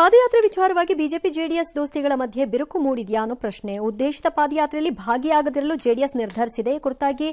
ಪಾದಯಾತ್ರೆ ವಿಚಾರವಾಗಿ BJP JDS ದೋಸ್ತಿಗಳ ಮಧ್ಯೆ ಬಿರುಕು ಮೂಡಿದೆಯಾ ಅನ್ನೋ ಪ್ರಶ್ನೆ ಉದ್ದೇಶಿತ ಪಾದಯಾತ್ರೆಯಲ್ಲಿ ಭಾಗಿಯಾಗದಿರಲು ಜೆಡಿಎಸ್ ನಿರ್ಧರಿಸಿದೆ ಕುರಿತಾಗಿ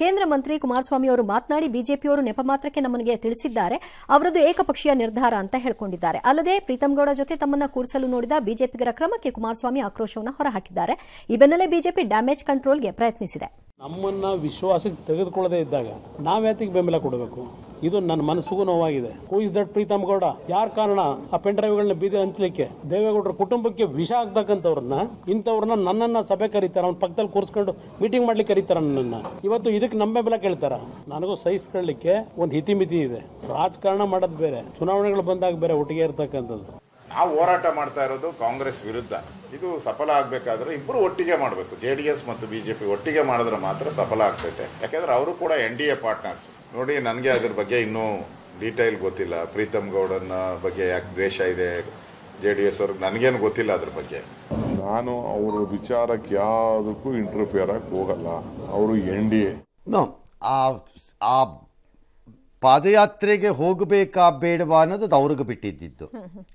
ಕೇಂದ್ರ ಮಂತ್ರಿ ಕುಮಾರಸ್ವಾಮಿ ಅವರು ಮಾತನಾಡಿ ಬಿಜೆಪಿಯವರು ನೆಪ ಮಾತ್ರಕ್ಕೆ ನಮಗೆ ತಿಳಿಸಿದ್ದಾರೆ ಅವರದು ಏಕಪಕ್ಷೀಯ ನಿರ್ಧಾರ ಅಂತ ಹೇಳಿಕೊಂಡಿದ್ದಾರೆ ಅಲ್ಲದೆ ಪ್ರೀತಂಗೌಡ ಗೌಡ ಜೊತೆ ತಮ್ಮನ್ನ ಕೂರಿಸಲು ನೋಡಿದ ಬಿಜೆಪಿಗರ ಕ್ರಮಕ್ಕೆ ಕುಮಾರಸ್ವಾಮಿ ಆಕ್ರೋಶವನ್ನು ಹೊರಹಾಕಿದ್ದಾರೆ ಈ ಬೆನ್ನಲ್ಲೇ ಬಿಜೆಪಿ ಡ್ಯಾಮೇಜ್ ಕಂಟ್ರೋಲ್ಗೆ ಪ್ರಯತ್ನಿಸಿದೆ ನಮ್ಮನ್ನ ವಿಶ್ವಾಸಕ್ಕೆ ತೆಗೆದುಕೊಳ್ಳದೇ ಇದ್ದಾಗ ನಾವ್ಯಾತಿಗೆ ಬೆಂಬಲ ಕೊಡಬೇಕು ಇದು ನನ್ನ ಮನಸ್ಸಿಗೂ ನೋವಾಗಿದೆ who is that Preetham Gowda ಯಾರ ಕಾರಣ ಆ ಪೆನ್ ಡ್ರೈವ್ಗಳನ್ನ ಬೀದಿ ಹಂಚಲಿಕ್ಕೆ ದೇವೇಗೌಡರ ಕುಟುಂಬಕ್ಕೆ ವಿಷ ಆಗ್ತಕ್ಕಂಥವ್ರನ್ನ ಇಂಥವ್ರನ್ನ ನನ್ನನ್ನ ಸಭೆ ಕರೀತಾರೆ ಅವ್ನ ಪಕ್ಕದಲ್ಲಿ ಕೂರಿಸ್ಕೊಂಡು ಮೀಟಿಂಗ್ ಮಾಡ್ಲಿಕ್ಕೆ ಕರೀತಾರ ನನ್ನನ್ನು ಇವತ್ತು ಇದಕ್ಕೆ ನಮ್ಮ ಬೆಲೆ ಕೇಳ್ತಾರ ನನಗೂ ಸಹಿಸ್ಕೊಳ್ಳಿಕ್ಕೆ ಒಂದು ಹಿತಿಮಿತಿ ಇದೆ ರಾಜಕಾರಣ ಮಾಡೋದು ಬೇರೆ ಚುನಾವಣೆಗಳು ಬಂದಾಗ ಬೇರೆ ಒಟ್ಟಿಗೆ ಇರ್ತಕ್ಕಂಥದ್ದು ನಾವು ಹೋರಾಟ ಮಾಡ್ತಾ ಇರೋದು ಕಾಂಗ್ರೆಸ್ ವಿರುದ್ಧ ಇದು ಸಫಲ ಆಗಬೇಕಾದ್ರೆ ಇಬ್ಬರು ಒಟ್ಟಿಗೆ ಮಾಡಬೇಕು ಜೆ ಡಿ ಎಸ್ ಮತ್ತು ಬಿ ಜೆ ಪಿ ಒಟ್ಟಿಗೆ ಮಾಡಿದ್ರೆ ಮಾತ್ರ ಸಫಲ ಆಗ್ತೈತೆ ಯಾಕೆಂದ್ರೆ ಅವರು ಕೂಡ ಎನ್ ಡಿ ಎ ಪಾರ್ಟ್ನರ್ಸ್ ನೋಡಿ ನನಗೆ ಅದ್ರ ಬಗ್ಗೆ ಇನ್ನೂ ಡೀಟೈಲ್ ಗೊತ್ತಿಲ್ಲ ಪ್ರೀತಮ್ ಗೌಡನ ಬಗ್ಗೆ ಯಾಕೆ ದ್ವೇಷ ಇದೆ ಜೆ ಡಿ ಎಸ್ ಅವ್ರಿಗೆ ನನಗೇನು ಗೊತ್ತಿಲ್ಲ ಅದ್ರ ಬಗ್ಗೆ ನಾನು ಅವರ ವಿಚಾರಕ್ಕೆ ಯಾವುದಕ್ಕೂ ಇಂಟರ್ಫಿಯರ್ ಆಗಿ ಹೋಗಲ್ಲ ಅವರು ಎನ್ ಡಿ ಎ ಆ ಪಾದಯಾತ್ರೆಗೆ ಹೋಗಬೇಕಾ ಬೇಡವಾ ಅನ್ನೋದು ಅವ್ರಿಗೆ ಬಿಟ್ಟಿದ್ದಿದ್ದು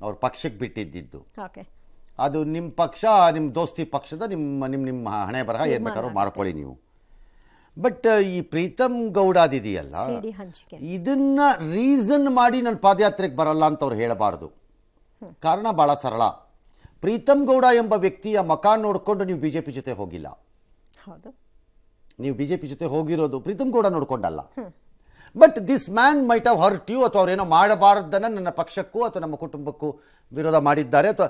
ಅವ್ರ ಪಕ್ಷಕ್ಕೆ ಬಿಟ್ಟಿದ್ದಿದ್ದು ಅದು ನಿಮ್ಮ ಪಕ್ಷ ನಿಮ್ಮ ದೋಸ್ತಿ ಪಕ್ಷದ ನಿಮ್ಮ ನಿಮ್ಮ ನಿಮ್ಮ ಹಣೆ ಬರಹ ಏನು ಬೇಕಾದ್ರೂ ಮಾಡ್ಕೊಳ್ಳಿ ನೀವು ಬಟ್ uh, ಈ ಪ್ರೀತಮ್ ಅದಿದೆಯಲ್ಲ ಇದನ್ನ ರೀಸನ್ ಮಾಡಿ ನನ್ನ ಪಾದಯಾತ್ರೆಗೆ ಬರಲ್ಲ ಅಂತ ಅವ್ರು ಹೇಳಬಾರದು ಕಾರಣ ಬಹಳ ಸರಳ ಪ್ರೀತಮ್ ಗೌಡ ಎಂಬ ವ್ಯಕ್ತಿಯ ಮಕ ನೋಡಿಕೊಂಡು ನೀವು ಬಿಜೆಪಿ ಜೊತೆ ಹೋಗಿಲ್ಲ ನೀವು ಬಿಜೆಪಿ ಜೊತೆ ಹೋಗಿರೋದು ಪ್ರೀತಮ್ ಗೌಡ ನೋಡ್ಕೊಂಡಲ್ಲ but this man might have hurt you ಅಥವಾ ಅವ್ರೇನೋ ಮಾಡಬಾರ್ದನ್ನ ನನ್ನ ಪಕ್ಷಕ್ಕೂ ಅಥವಾ ನಮ್ಮ ಕುಟುಂಬಕ್ಕೂ ವಿರೋಧ ಮಾಡಿದ್ದಾರೆ ಅಥವಾ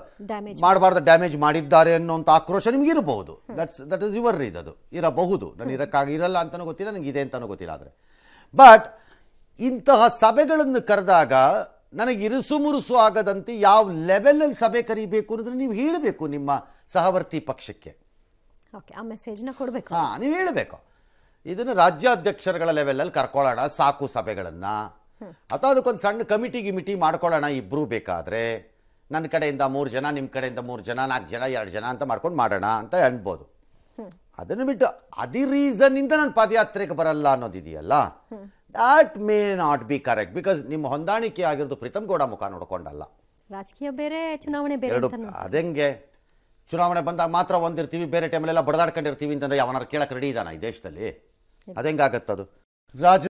ಮಾಡಬಾರ್ದು ಡ್ಯಾಮೇಜ್ ಮಾಡಿದ್ದಾರೆ ಅನ್ನೋಂಥ ಆಕ್ರೋಶ ನಿಮ್ಗೆ ಇರಬಹುದು that's that is your read ಅದು ಇರಬಹುದು ನಾನು ಇರೋಕ್ಕಾಗಿ ಇರಲ್ಲ ಅಂತಲೂ ಗೊತ್ತಿಲ್ಲ ನನಗೆ ಇದೆ ಅಂತಲೂ ಗೊತ್ತಿಲ್ಲ ಆದರೆ ಬಟ್ ಇಂತಹ ಸಭೆಗಳನ್ನು ಕರೆದಾಗ ನನಗೆ ಇರಿಸು ಮುರುಸು ಆಗದಂತೆ ಯಾವ ಲೆವೆಲಲ್ಲಿ ಸಭೆ ಕರಿಬೇಕು ಅನ್ನೋದನ್ನ ನೀವು ಹೇಳಬೇಕು ನಿಮ್ಮ ಸಹವರ್ತಿ ಪಕ್ಷಕ್ಕೆ ಓಕೆ ಆ ಮೆಸೇಜ್ನ ಕೊಡಬೇಕು ಹಾಂ ನೀವು ಹೇಳಬೇಕು ಇದನ್ನು ರಾಜ್ಯಾಧ್ಯಕ್ಷರುಗಳ ಲೆವೆಲಲ್ಲಿ ಕರ್ಕೊಳ್ಳೋಣ ಸಾಕು ಸಭೆಗಳನ್ನ ಅಥವಾ ಅದಕ್ಕೊಂದು ಸಣ್ಣ ಕಮಿಟಿ ಗಿಮಿಟಿ ಮಾಡ್ಕೊಳ್ಳೋಣ ಇಬ್ರು ಬೇಕಾದ್ರೆ ನನ್ನ ಕಡೆಯಿಂದ ಮೂರು ಜನ ನಿಮ್ಮ ಕಡೆಯಿಂದ ಮೂರು ಜನ ನಾಲ್ಕು ಜನ ಎರಡು ಜನ ಅಂತ ಮಾಡ್ಕೊಂಡು ಮಾಡೋಣ ಅಂತ ಅನ್ಬೋದು ಅದನ್ನು ಬಿಟ್ಟು ಅದೇ ರೀಸನ್ನಿಂದ ನಾನು ಪಾದಯಾತ್ರೆಗೆ ಬರಲ್ಲ ಅನ್ನೋದಿದೆಯಲ್ಲ that may not be correct because ನಿಮ್ಮ ಹೊಂದಾಣಿಕೆ ಆಗಿರೋದು ಪ್ರೀತಮ್ ಗೌಡ ಮುಖ ನೋಡ್ಕೊಂಡಲ್ಲ ರಾಜಕೀಯ ಬೇರೆ ಚುನಾವಣೆ ಬೇರೆ ಅದಂಗೆ ಚುನಾವಣೆ ಬಂದಾಗ ಮಾತ್ರ ಒಂದಿರ್ತೀವಿ ಬೇರೆ ಟೈಮಲ್ಲೆಲ್ಲ ಬಡದಾಡ್ಕೊಂಡಿರ್ತೀವಿ ಅಂತಂದ್ರೆ ಯಾವನಾರು ಕೇಳಕ್ಕೆ ರೆಡಿ ಇದ್ದಾನೆ ಈ ದೇಶದಲ್ಲಿ ಅದು ರಾಜ